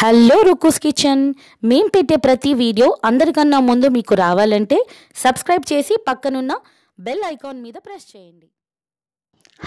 hello రుకుస్ kitchen మేము పెట్టే ప్రతి వీడియో అందరికన్నా ముందు మీకు రావాలంటే సబ్స్క్రైబ్ చేసి పక్కనున్న బెల్ ఐకాన్ మీద ప్రెస్ చేయండి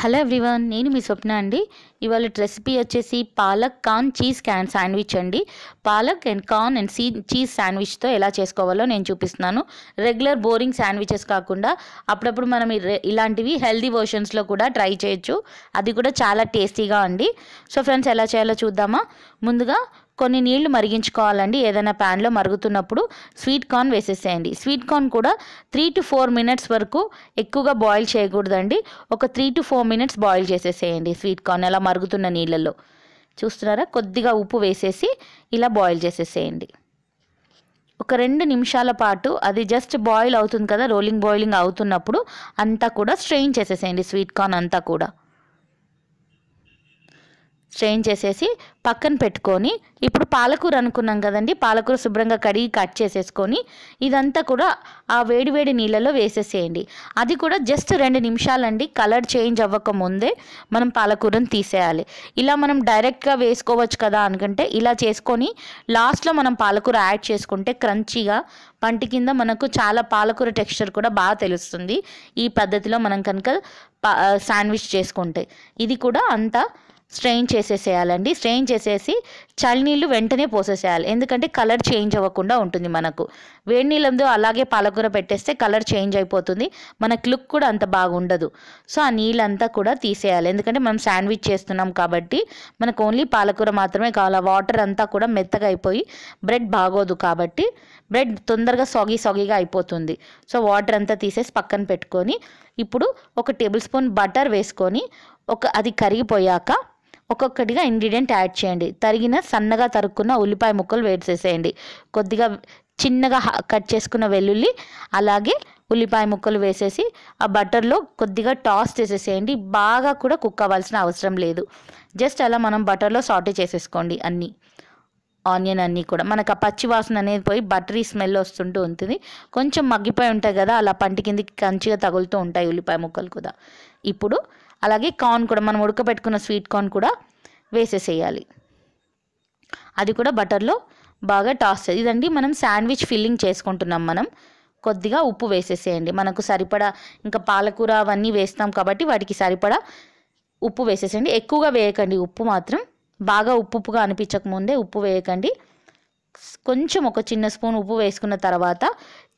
హలో ఎవ్రీవన్ నేను మీ స్వప్న అండి ఇవాళ రెసిపీ వచ్చేసి పాలక్ కార్న్ చీజ్ క్యాన్ శాండ్విచ్ అండి పాలక్ అండ్ కార్న్ అండ్ సీ చీజ్ శాండ్విచ్తో ఎలా చేసుకోవాలో నేను చూపిస్తున్నాను రెగ్యులర్ బోరింగ్ శాండ్విచెస్ కాకుండా అప్పుడప్పుడు మనం ఇలాంటివి హెల్దీ వర్షన్స్లో కూడా ట్రై చేయొచ్చు అది కూడా చాలా టేస్టీగా అండి సో ఫ్రెండ్స్ ఎలా చేయాలో చూద్దామా ముందుగా కొన్ని నీళ్లు మరిగించుకోవాలండి ఏదైనా ప్యాన్లో మరుగుతున్నప్పుడు స్వీట్ కార్న్ వేసేసేయండి స్వీట్ కార్న్ కూడా త్రీ టు ఫోర్ మినిట్స్ వరకు ఎక్కువగా బాయిల్ చేయకూడదండి ఒక three to four minutes boil చేసేసేయండి స్వీట్ కార్న్ ఎలా మరుగుతున్న నీళ్ళల్లో చూస్తున్నారా కొద్దిగా ఉప్పు వేసేసి ఇలా బాయిల్ చేసేసేయండి ఒక రెండు నిమిషాల పాటు అది జస్ట్ బాయిల్ అవుతుంది కదా రోలింగ్ బాయిలింగ్ అవుతున్నప్పుడు అంతా కూడా స్ట్రెయిన్ చేసేసేయండి స్వీట్ కార్న్ అంతా కూడా స్ట్రెయిన్ చేసేసి పక్కన పెట్టుకొని ఇప్పుడు పాలకూర అనుకున్నాం కదండి పాలకూర శుభ్రంగా కడిగి కట్ చేసేసుకొని ఇదంతా కూడా ఆ వేడివేడి నీళ్ళలో వేసేసేయండి అది కూడా జస్ట్ రెండు నిమిషాలండి కలర్ చేంజ్ అవ్వక ముందే మనం పాలకూరను తీసేయాలి ఇలా మనం డైరెక్ట్గా వేసుకోవచ్చు కదా అనుకుంటే ఇలా చేసుకొని లాస్ట్లో మనం పాలకూర యాడ్ చేసుకుంటే క్రంచీగా పంటి కింద మనకు చాలా పాలకూర టెక్స్చర్ కూడా బాగా తెలుస్తుంది ఈ పద్ధతిలో మనం కనుక శాండ్విచ్ చేసుకుంటే ఇది కూడా అంతా స్ట్రెయిన్ చేసేసేయాలండి స్ట్రెయిన్ చేసేసి చలినీళ్ళు వెంటనే పోసేసేయాలి ఎందుకంటే కలర్ చేంజ్ అవ్వకుండా ఉంటుంది మనకు వేడి నీళ్ళందో అలాగే పాలకూర పెట్టేస్తే కలర్ చేంజ్ అయిపోతుంది మనకు లుక్ కూడా అంత బాగుండదు సో ఆ నీళ్ళంతా కూడా తీసేయాలి ఎందుకంటే మనం శాండ్విచ్ చేస్తున్నాం కాబట్టి మనకు ఓన్లీ పాలకూర మాత్రమే కావాలి వాటర్ అంతా కూడా మెత్తగా అయిపోయి బ్రెడ్ బాగోదు కాబట్టి బ్రెడ్ తొందరగా సాగి సాగిగా అయిపోతుంది సో వాటర్ అంతా తీసేసి పక్కన పెట్టుకొని ఇప్పుడు ఒక టేబుల్ స్పూన్ బటర్ వేసుకొని ఒక అది కరిగిపోయాక ఒక్కొక్కటిగా ఇంగ్రీడియంట్ యాడ్ చేయండి తరిగిన సన్నగా తరుక్కున్న ఉల్లిపాయ ముక్కలు వేసేసేయండి కొద్దిగా చిన్నగా కట్ చేసుకున్న వెల్లుల్లి అలాగే ఉల్లిపాయ ముక్కలు వేసేసి ఆ బటర్లో కొద్దిగా టాస్ చేసేసేయండి బాగా కూడా కుక్ అవ్వాల్సిన అవసరం లేదు జస్ట్ అలా మనం బటర్లో సాట్ చేసేసుకోండి అన్నీ ఆనియన్ అన్నీ కూడా మనకు ఆ పచ్చి వాసన అనేది పోయి బటరీ స్మెల్ వస్తుంటూ ఉంటుంది కొంచెం మగ్గిపోయి ఉంటాయి కదా అలా పంటి కిందికి కంచిగా తగులుతూ ఉంటాయి ఉల్లిపాయ ముక్కలు కూడా ఇప్పుడు అలాగే కార్న్ కూడా మనం ఉడకబెట్టుకున్న స్వీట్ కార్న్ కూడా వేసేసేయాలి అది కూడా బటర్లో బాగా టాస్ ఇదండి మనం శాండ్విచ్ ఫిల్లింగ్ చేసుకుంటున్నాం మనం కొద్దిగా ఉప్పు వేసేసేయండి మనకు సరిపడా ఇంకా పాలకూర అవన్నీ వేస్తాం కాబట్టి వాటికి సరిపడా ఉప్పు వేసేసేయండి ఎక్కువగా వేయకండి ఉప్పు మాత్రం బాగా ఉప్పు ఉప్పుగా అనిపించక ముందే ఉప్పు వేయకండి కొంచెం ఒక చిన్న స్పూన్ ఉప్పు వేసుకున్న తర్వాత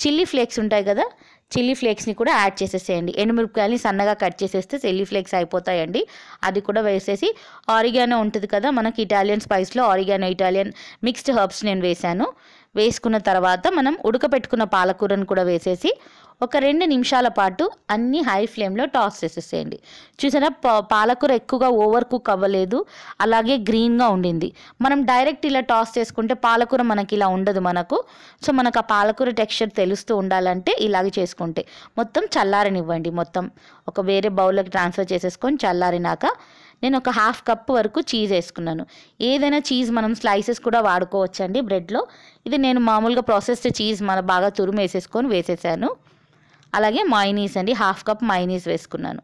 చిల్లీ ఫ్లేక్స్ ఉంటాయి కదా చిల్లీ ఫ్లేక్స్ని కూడా యాడ్ చేసేసేయండి ఎండుమిరపకాయలని సన్నగా కట్ చేసేస్తే చిల్లీ ఫ్లేక్స్ అయిపోతాయండి అది కూడా వేసేసి ఆరిగానో ఉంటుంది కదా మనకి ఇటాలియన్ స్పైస్లో ఆరిగానో ఇటాలియన్ మిక్స్డ్ హర్బ్స్ నేను వేశాను వేసుకున్న తర్వాత మనం ఉడకపెట్టుకున్న పాలకూరను కూడా వేసేసి ఒక రెండు నిమిషాల పాటు అన్నీ హై ఫ్లేమ్లో టాస్ చేసేసేయండి చూసారా పాలకూర ఎక్కువగా ఓవర్ కుక్ అవ్వలేదు అలాగే గ్రీన్గా ఉండింది మనం డైరెక్ట్ ఇలా టాస్ చేసుకుంటే పాలకూర మనకి ఇలా ఉండదు మనకు సో మనకు ఆ పాలకూర టెక్స్చర్ తెలుస్తూ ఉండాలంటే ఇలాగే చేసుకుంటే మొత్తం చల్లారనివ్వండి మొత్తం ఒక వేరే బౌల్లోకి ట్రాన్స్ఫర్ చేసేసుకొని చల్లారినాక నేను ఒక హాఫ్ కప్ వరకు చీజ్ వేసుకున్నాను ఏదైనా చీజ్ మనం స్లైసెస్ కూడా వాడుకోవచ్చండి బ్రెడ్లో ఇది నేను మామూలుగా ప్రాసెస్డ్ చీజ్ మన బాగా తురుము వేసేసుకొని వేసేసాను అలాగే మైనీస్ అండి హాఫ్ కప్ మైనీస్ వేసుకున్నాను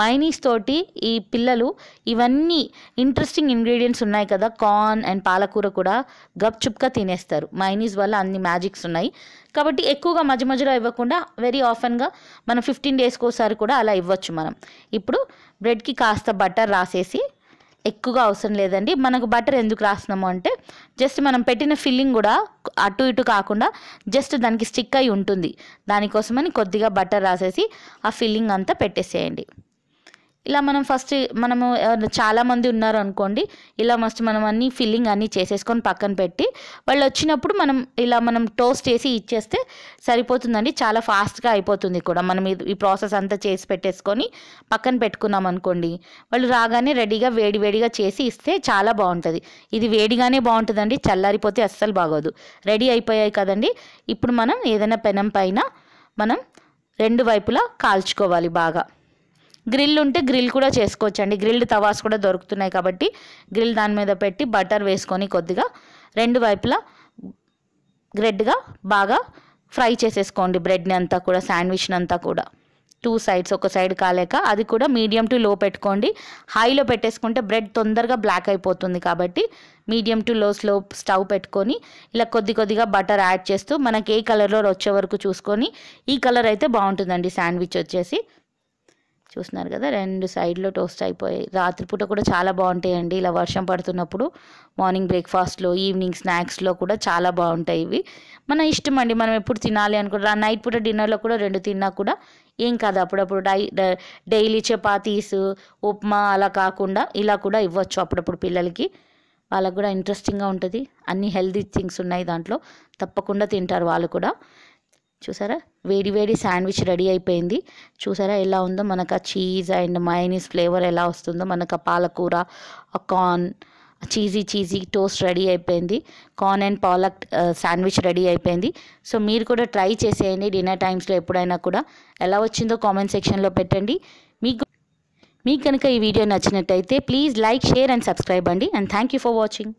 మైనీస్ తోటి ఈ పిల్లలు ఇవన్నీ ఇంట్రెస్టింగ్ ఇంగ్రీడియంట్స్ ఉన్నాయి కదా కార్న్ అండ్ పాలకూర కూడా గప్చుప్గా తినేస్తారు మైనీస్ వల్ల అన్ని మ్యాజిక్స్ ఉన్నాయి కాబట్టి ఎక్కువగా మధ్య మధ్యలో ఇవ్వకుండా వెరీ ఆఫెన్గా మనం ఫిఫ్టీన్ డేస్కి ఒకసారి కూడా అలా ఇవ్వచ్చు మనం ఇప్పుడు బ్రెడ్కి కాస్త బటర్ రాసేసి ఎక్కువగా అవసరం లేదండి మనకు బటర్ ఎందుకు రాసినాము అంటే జస్ట్ మనం పెట్టిన ఫిల్లింగ్ కూడా అటు ఇటు కాకుండా జస్ట్ దానికి స్టిక్ అయి ఉంటుంది దానికోసమని కొద్దిగా బటర్ రాసేసి ఆ ఫిల్లింగ్ అంతా పెట్టేసేయండి ఇలా మనం ఫస్ట్ మనము చాలామంది ఉన్నారు అనుకోండి ఇలా మస్ట్ మనం అన్ని ఫిల్లింగ్ అన్నీ చేసేసుకొని పక్కన పెట్టి వాళ్ళు వచ్చినప్పుడు మనం ఇలా మనం టోస్ట్ చేసి ఇచ్చేస్తే సరిపోతుందండి చాలా ఫాస్ట్గా అయిపోతుంది కూడా మనం ఈ ప్రాసెస్ అంతా చేసి పెట్టేసుకొని పక్కన పెట్టుకున్నాం అనుకోండి వాళ్ళు రాగానే రెడీగా వేడివేడిగా చేసి ఇస్తే చాలా బాగుంటుంది ఇది వేడిగానే బాగుంటుందండి చల్లారిపోతే అస్సలు బాగోదు రెడీ అయిపోయాయి కదండి ఇప్పుడు మనం ఏదైనా పెనం పైన మనం రెండు వైపులా కాల్చుకోవాలి బాగా గ్రిల్ ఉంటే గ్రిల్ కూడా చేసుకోవచ్చు అండి గ్రిల్డ్ తవాస్ కూడా దొరుకుతున్నాయి కాబట్టి గ్రిల్ దాని మీద పెట్టి బటర్ వేసుకొని కొద్దిగా రెండు వైపులా గ్రెడ్గా బాగా ఫ్రై చేసేసుకోండి బ్రెడ్ని అంతా కూడా శాండ్విచ్ని అంతా కూడా టూ సైడ్స్ ఒక సైడ్ కాలేక అది కూడా మీడియం టు లో పెట్టుకోండి హైలో పెట్టేసుకుంటే బ్రెడ్ తొందరగా బ్లాక్ అయిపోతుంది కాబట్టి medium to low slow stove పెట్టుకొని ఇలా కొద్ది కొద్దిగా బటర్ యాడ్ చేస్తూ మనకి ఏ కలర్లో వచ్చే వరకు చూసుకొని ఈ కలర్ అయితే బాగుంటుందండి శాండ్విచ్ వచ్చేసి చూస్తున్నారు కదా రెండు సైడ్లో టోస్ట్ అయిపోయాయి రాత్రిపూట కూడా చాలా బాగుంటాయండి ఇలా వర్షం పడుతున్నప్పుడు మార్నింగ్ బ్రేక్ఫాస్ట్లో ఈవినింగ్ స్నాక్స్లో కూడా చాలా బాగుంటాయి ఇవి మన ఇష్టం అండి మనం ఎప్పుడు తినాలి అనుకుంటారు నైట్ పూట డిన్నర్లో కూడా రెండు తిన్నా కూడా ఏం కాదు అప్పుడప్పుడు డై డైలీ చపాతీస్ ఉప్మా అలా కాకుండా ఇలా కూడా ఇవ్వచ్చు అప్పుడప్పుడు పిల్లలకి వాళ్ళకు కూడా ఇంట్రెస్టింగ్గా ఉంటుంది అన్ని హెల్తీ థింగ్స్ ఉన్నాయి దాంట్లో తప్పకుండా తింటారు వాళ్ళు కూడా చూసారా వేడి వేడి శాండ్విచ్ రెడీ అయిపోయింది చూసారా ఎలా ఉందో మనకు ఆ చీజ్ అండ్ మైనీస్ ఫ్లేవర్ ఎలా వస్తుందో మనకు ఆ పాలకూర ఆ corn cheesy cheesy toast ready అయిపోయింది corn and palak sandwich ready అయిపోయింది సో మీరు కూడా ట్రై చేసేయండి డిన్నర్ టైమ్స్లో ఎప్పుడైనా కూడా ఎలా వచ్చిందో కామెంట్ సెక్షన్లో పెట్టండి మీకు మీకు కనుక ఈ వీడియో నచ్చినట్టయితే please like share and subscribe అండి and thank you for watching